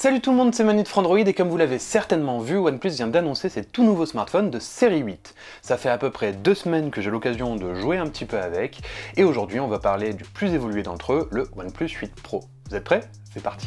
Salut tout le monde, c'est Manu de Frandroid et comme vous l'avez certainement vu, OnePlus vient d'annoncer ses tout nouveaux smartphones de série 8. Ça fait à peu près deux semaines que j'ai l'occasion de jouer un petit peu avec et aujourd'hui on va parler du plus évolué d'entre eux, le OnePlus 8 Pro. Vous êtes prêts C'est parti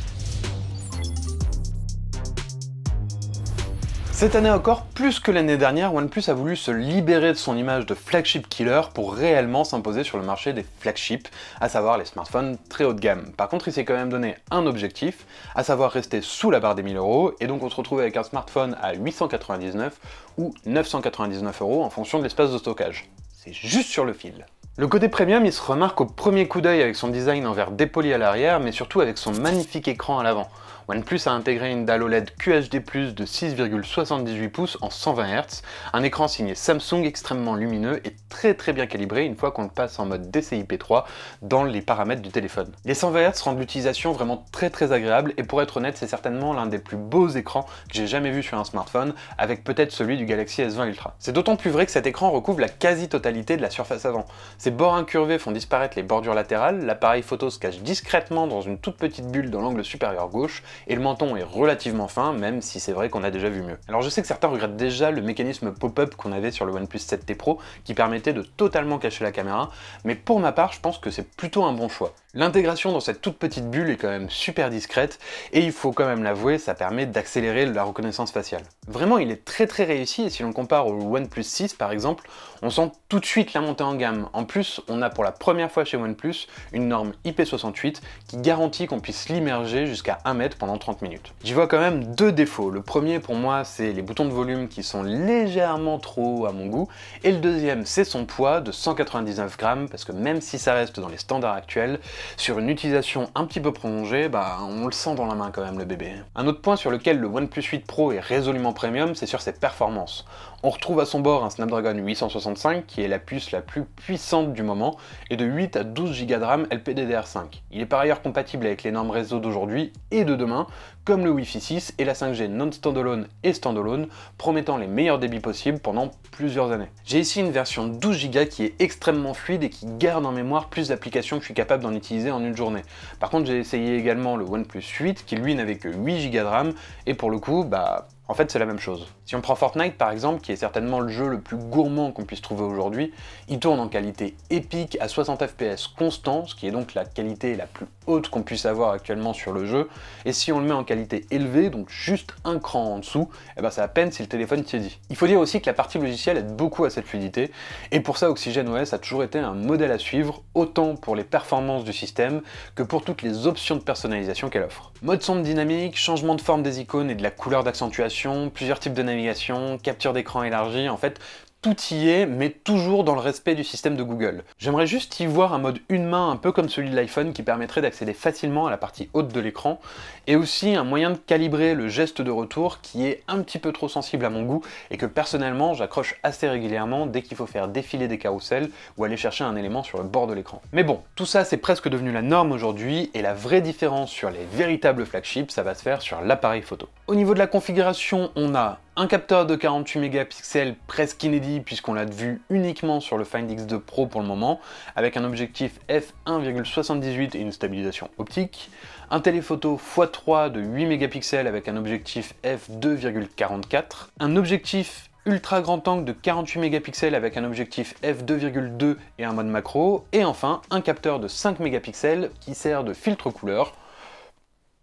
Cette année encore, plus que l'année dernière, OnePlus a voulu se libérer de son image de flagship killer pour réellement s'imposer sur le marché des flagships, à savoir les smartphones très haut de gamme. Par contre, il s'est quand même donné un objectif, à savoir rester sous la barre des 1000 euros, et donc on se retrouve avec un smartphone à 899 ou 999 euros en fonction de l'espace de stockage. C'est juste sur le fil. Le côté premium, il se remarque au premier coup d'œil avec son design en verre dépoli à l'arrière, mais surtout avec son magnifique écran à l'avant. OnePlus a intégré une dalle OLED QHD+ de 6,78 pouces en 120 Hz, un écran signé Samsung extrêmement lumineux et très très bien calibré une fois qu'on le passe en mode DCI-P3 dans les paramètres du téléphone. Les 120 Hz rendent l'utilisation vraiment très très agréable et pour être honnête, c'est certainement l'un des plus beaux écrans que j'ai jamais vu sur un smartphone, avec peut-être celui du Galaxy S20 Ultra. C'est d'autant plus vrai que cet écran recouvre la quasi-totalité de la surface avant. Ses bords incurvés font disparaître les bordures latérales, l'appareil photo se cache discrètement dans une toute petite bulle dans l'angle supérieur gauche, et le menton est relativement fin, même si c'est vrai qu'on a déjà vu mieux. Alors je sais que certains regrettent déjà le mécanisme pop-up qu'on avait sur le OnePlus 7T Pro, qui permettait de totalement cacher la caméra, mais pour ma part, je pense que c'est plutôt un bon choix. L'intégration dans cette toute petite bulle est quand même super discrète, et il faut quand même l'avouer, ça permet d'accélérer la reconnaissance faciale. Vraiment, il est très très réussi, et si l'on compare au OnePlus 6 par exemple, on sent tout de suite la montée en gamme. En plus, on a pour la première fois chez OnePlus une norme IP68 qui garantit qu'on puisse l'immerger jusqu'à 1 mètre 30 minutes. J'y vois quand même deux défauts. Le premier pour moi c'est les boutons de volume qui sont légèrement trop à mon goût et le deuxième c'est son poids de 199 grammes parce que même si ça reste dans les standards actuels, sur une utilisation un petit peu prolongée, bah on le sent dans la main quand même le bébé. Un autre point sur lequel le OnePlus 8 Pro est résolument premium c'est sur ses performances. On retrouve à son bord un Snapdragon 865 qui est la puce la plus puissante du moment et de 8 à 12 Go de RAM LPDDR5. Il est par ailleurs compatible avec les normes réseau d'aujourd'hui et de demain commun comme le Wi-Fi 6 et la 5G non-standalone et standalone, promettant les meilleurs débits possibles pendant plusieurs années. J'ai ici une version 12Go qui est extrêmement fluide et qui garde en mémoire plus d'applications que je suis capable d'en utiliser en une journée. Par contre, j'ai essayé également le OnePlus 8 qui lui n'avait que 8Go de RAM et pour le coup, bah en fait, c'est la même chose. Si on prend Fortnite par exemple, qui est certainement le jeu le plus gourmand qu'on puisse trouver aujourd'hui, il tourne en qualité épique à 60 fps constant, ce qui est donc la qualité la plus haute qu'on puisse avoir actuellement sur le jeu, et si on le met qualité élevée, donc juste un cran en dessous, et eh ben c'est à peine si le téléphone tiédit. Il faut dire aussi que la partie logicielle aide beaucoup à cette fluidité, et pour ça OS a toujours été un modèle à suivre, autant pour les performances du système que pour toutes les options de personnalisation qu'elle offre. Mode sombre dynamique, changement de forme des icônes et de la couleur d'accentuation, plusieurs types de navigation, capture d'écran élargie, en fait, tout y est, mais toujours dans le respect du système de Google. J'aimerais juste y voir un mode une main un peu comme celui de l'iPhone qui permettrait d'accéder facilement à la partie haute de l'écran, et aussi un moyen de calibrer le geste de retour qui est un petit peu trop sensible à mon goût et que personnellement j'accroche assez régulièrement dès qu'il faut faire défiler des carousels ou aller chercher un élément sur le bord de l'écran. Mais bon, tout ça c'est presque devenu la norme aujourd'hui et la vraie différence sur les véritables flagships ça va se faire sur l'appareil photo. Au niveau de la configuration, on a un capteur de 48 mégapixels presque inédit puisqu'on l'a vu uniquement sur le Find X2 Pro pour le moment, avec un objectif f1,78 et une stabilisation optique, un téléphoto x3 de 8 mégapixels avec un objectif f2,44, un objectif ultra grand angle de 48 mégapixels avec un objectif f2,2 et un mode macro, et enfin un capteur de 5 mégapixels qui sert de filtre couleur,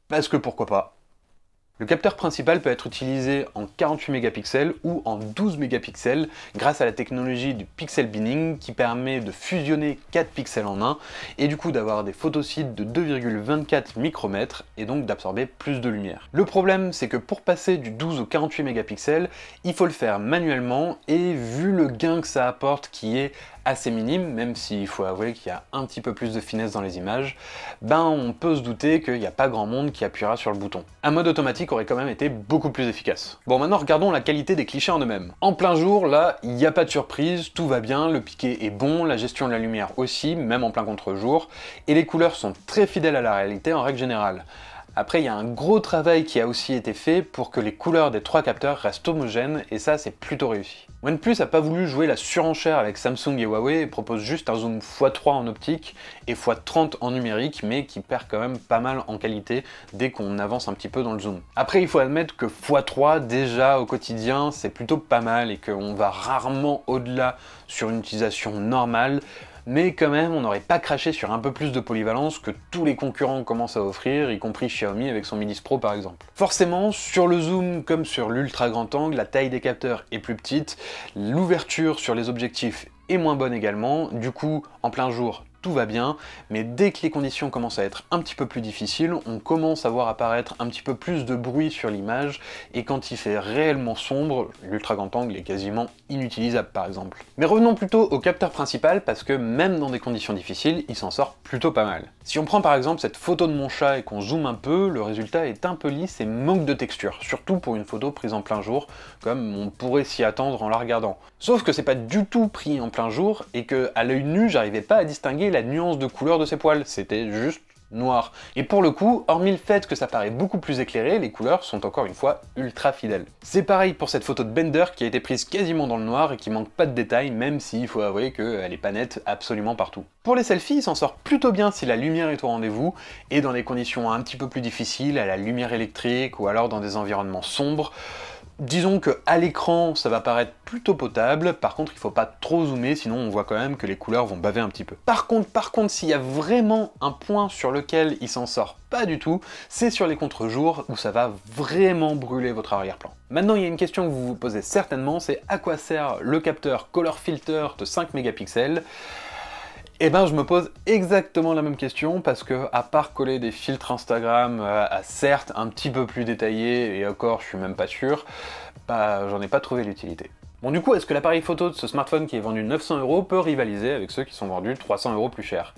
parce que pourquoi pas le capteur principal peut être utilisé en 48 mégapixels ou en 12 mégapixels grâce à la technologie du pixel binning qui permet de fusionner 4 pixels en 1 et du coup d'avoir des photosites de 2,24 micromètres et donc d'absorber plus de lumière. Le problème c'est que pour passer du 12 au 48 mégapixels, il faut le faire manuellement et vu le gain que ça apporte qui est assez minime, même s'il faut avouer qu'il y a un petit peu plus de finesse dans les images, ben on peut se douter qu'il n'y a pas grand monde qui appuiera sur le bouton. Un mode automatique aurait quand même été beaucoup plus efficace. Bon maintenant regardons la qualité des clichés en eux-mêmes. En plein jour, là, il n'y a pas de surprise, tout va bien, le piqué est bon, la gestion de la lumière aussi, même en plein contre-jour, et les couleurs sont très fidèles à la réalité en règle générale. Après, il y a un gros travail qui a aussi été fait pour que les couleurs des trois capteurs restent homogènes, et ça, c'est plutôt réussi. OnePlus a pas voulu jouer la surenchère avec Samsung et Huawei et propose juste un zoom x3 en optique et x30 en numérique, mais qui perd quand même pas mal en qualité dès qu'on avance un petit peu dans le zoom. Après, il faut admettre que x3 déjà au quotidien, c'est plutôt pas mal et qu'on va rarement au-delà sur une utilisation normale, mais quand même, on n'aurait pas craché sur un peu plus de polyvalence que tous les concurrents commencent à offrir, y compris Xiaomi avec son Mi 10 Pro par exemple. Forcément, sur le zoom comme sur l'ultra grand angle, la taille des capteurs est plus petite, l'ouverture sur les objectifs est moins bonne également, du coup, en plein jour, tout va bien, mais dès que les conditions commencent à être un petit peu plus difficiles, on commence à voir apparaître un petit peu plus de bruit sur l'image, et quand il fait réellement sombre, l'ultra grand angle est quasiment inutilisable par exemple. Mais revenons plutôt au capteur principal, parce que même dans des conditions difficiles, il s'en sort plutôt pas mal. Si on prend par exemple cette photo de mon chat et qu'on zoome un peu, le résultat est un peu lisse et manque de texture, surtout pour une photo prise en plein jour, comme on pourrait s'y attendre en la regardant. Sauf que c'est pas du tout pris en plein jour, et que à l'œil nu, j'arrivais pas à distinguer la nuance de couleur de ses poils, c'était juste noir. Et pour le coup, hormis le fait que ça paraît beaucoup plus éclairé, les couleurs sont encore une fois ultra fidèles. C'est pareil pour cette photo de Bender qui a été prise quasiment dans le noir et qui manque pas de détails, même s'il faut avouer qu'elle est pas nette absolument partout. Pour les selfies, il s'en sort plutôt bien si la lumière est au rendez-vous, et dans des conditions un petit peu plus difficiles, à la lumière électrique ou alors dans des environnements sombres, Disons que à l'écran, ça va paraître plutôt potable. Par contre, il faut pas trop zoomer, sinon on voit quand même que les couleurs vont baver un petit peu. Par contre, par contre, s'il y a vraiment un point sur lequel il s'en sort pas du tout, c'est sur les contre-jours où ça va vraiment brûler votre arrière-plan. Maintenant, il y a une question que vous vous posez certainement, c'est à quoi sert le capteur color filter de 5 mégapixels eh ben, je me pose exactement la même question parce que, à part coller des filtres Instagram, euh, à certes un petit peu plus détaillés, et encore, je suis même pas sûr, bah, j'en ai pas trouvé l'utilité. Bon, du coup, est-ce que l'appareil photo de ce smartphone qui est vendu 900 euros peut rivaliser avec ceux qui sont vendus 300 euros plus cher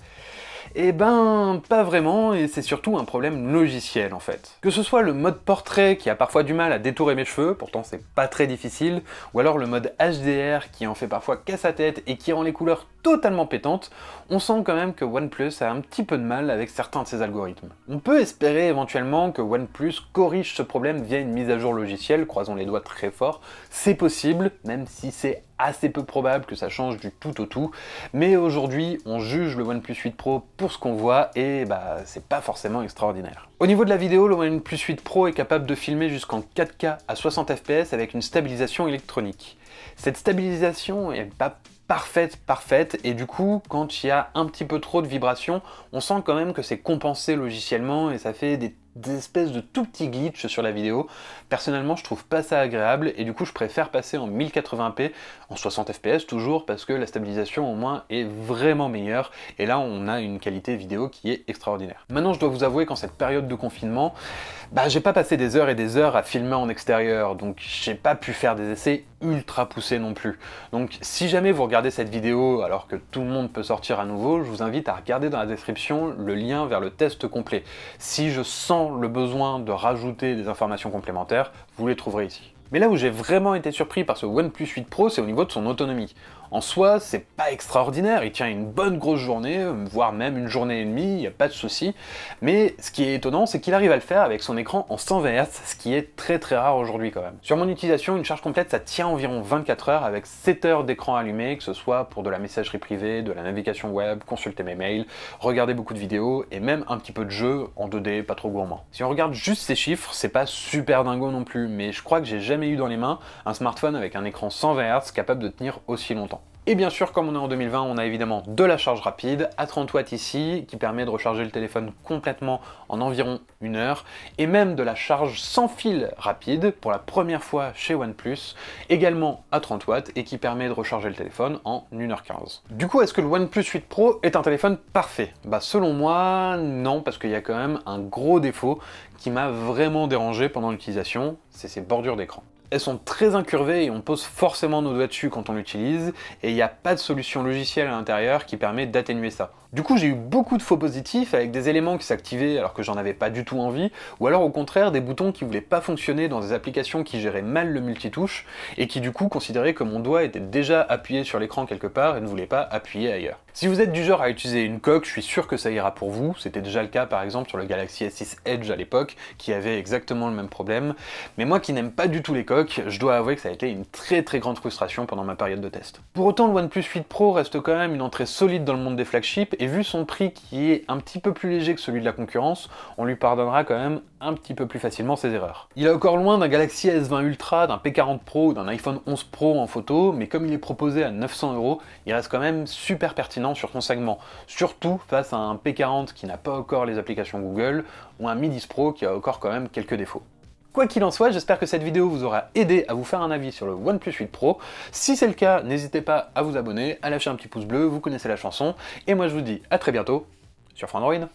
eh ben, pas vraiment, et c'est surtout un problème logiciel en fait. Que ce soit le mode portrait qui a parfois du mal à détourer mes cheveux, pourtant c'est pas très difficile, ou alors le mode HDR qui en fait parfois casse sa tête et qui rend les couleurs totalement pétantes, on sent quand même que OnePlus a un petit peu de mal avec certains de ses algorithmes. On peut espérer éventuellement que OnePlus corrige ce problème via une mise à jour logicielle, croisons les doigts très fort, c'est possible, même si c'est assez peu probable que ça change du tout au tout. Mais aujourd'hui, on juge le OnePlus 8 Pro pour ce qu'on voit et bah c'est pas forcément extraordinaire. Au niveau de la vidéo, le OnePlus 8 Pro est capable de filmer jusqu'en 4K à 60 fps avec une stabilisation électronique. Cette stabilisation est pas parfaite, parfaite, et du coup, quand il y a un petit peu trop de vibrations, on sent quand même que c'est compensé logiciellement et ça fait des des espèces de tout petits glitches sur la vidéo. Personnellement, je trouve pas ça agréable et du coup, je préfère passer en 1080p, en 60 fps toujours, parce que la stabilisation au moins est vraiment meilleure. Et là, on a une qualité vidéo qui est extraordinaire. Maintenant, je dois vous avouer qu'en cette période de confinement, bah, j'ai pas passé des heures et des heures à filmer en extérieur, donc j'ai pas pu faire des essais ultra poussés non plus. Donc, si jamais vous regardez cette vidéo alors que tout le monde peut sortir à nouveau, je vous invite à regarder dans la description le lien vers le test complet. Si je sens le besoin de rajouter des informations complémentaires, vous les trouverez ici. Mais là où j'ai vraiment été surpris par ce OnePlus 8 Pro, c'est au niveau de son autonomie. En soi, c'est pas extraordinaire, il tient une bonne grosse journée, voire même une journée et demie, il a pas de souci. Mais ce qui est étonnant, c'est qu'il arrive à le faire avec son écran en 120 Hz, ce qui est très très rare aujourd'hui quand même. Sur mon utilisation, une charge complète, ça tient environ 24 heures avec 7 heures d'écran allumé, que ce soit pour de la messagerie privée, de la navigation web, consulter mes mails, regarder beaucoup de vidéos et même un petit peu de jeu en 2D, pas trop gourmand. Si on regarde juste ces chiffres, c'est pas super dingo non plus, mais je crois que j'ai jamais eu dans les mains un smartphone avec un écran 120 Hz capable de tenir aussi longtemps. Et bien sûr, comme on est en 2020, on a évidemment de la charge rapide à 30 watts ici, qui permet de recharger le téléphone complètement en environ une heure, et même de la charge sans fil rapide, pour la première fois chez OnePlus, également à 30 watts, et qui permet de recharger le téléphone en 1h15. Du coup, est-ce que le OnePlus 8 Pro est un téléphone parfait Bah selon moi, non, parce qu'il y a quand même un gros défaut qui m'a vraiment dérangé pendant l'utilisation, c'est ses bordures d'écran elles sont très incurvées et on pose forcément nos doigts dessus quand on l'utilise, et il n'y a pas de solution logicielle à l'intérieur qui permet d'atténuer ça. Du coup, j'ai eu beaucoup de faux positifs avec des éléments qui s'activaient alors que j'en avais pas du tout envie, ou alors au contraire des boutons qui voulaient pas fonctionner dans des applications qui géraient mal le multitouche et qui du coup considéraient que mon doigt était déjà appuyé sur l'écran quelque part et ne voulait pas appuyer ailleurs. Si vous êtes du genre à utiliser une coque, je suis sûr que ça ira pour vous. C'était déjà le cas par exemple sur le Galaxy S6 Edge à l'époque, qui avait exactement le même problème. Mais moi qui n'aime pas du tout les coques, je dois avouer que ça a été une très très grande frustration pendant ma période de test. Pour autant, le OnePlus 8 Pro reste quand même une entrée solide dans le monde des flagships et vu son prix qui est un petit peu plus léger que celui de la concurrence, on lui pardonnera quand même un petit peu plus facilement ses erreurs. Il est encore loin d'un Galaxy S20 Ultra, d'un P40 Pro ou d'un iPhone 11 Pro en photo, mais comme il est proposé à 900 euros, il reste quand même super pertinent sur son segment, surtout face à un P40 qui n'a pas encore les applications Google ou un Mi 10 Pro qui a encore quand même quelques défauts. Quoi qu'il en soit, j'espère que cette vidéo vous aura aidé à vous faire un avis sur le OnePlus 8 Pro. Si c'est le cas, n'hésitez pas à vous abonner, à lâcher un petit pouce bleu, vous connaissez la chanson. Et moi je vous dis à très bientôt sur Frandroid.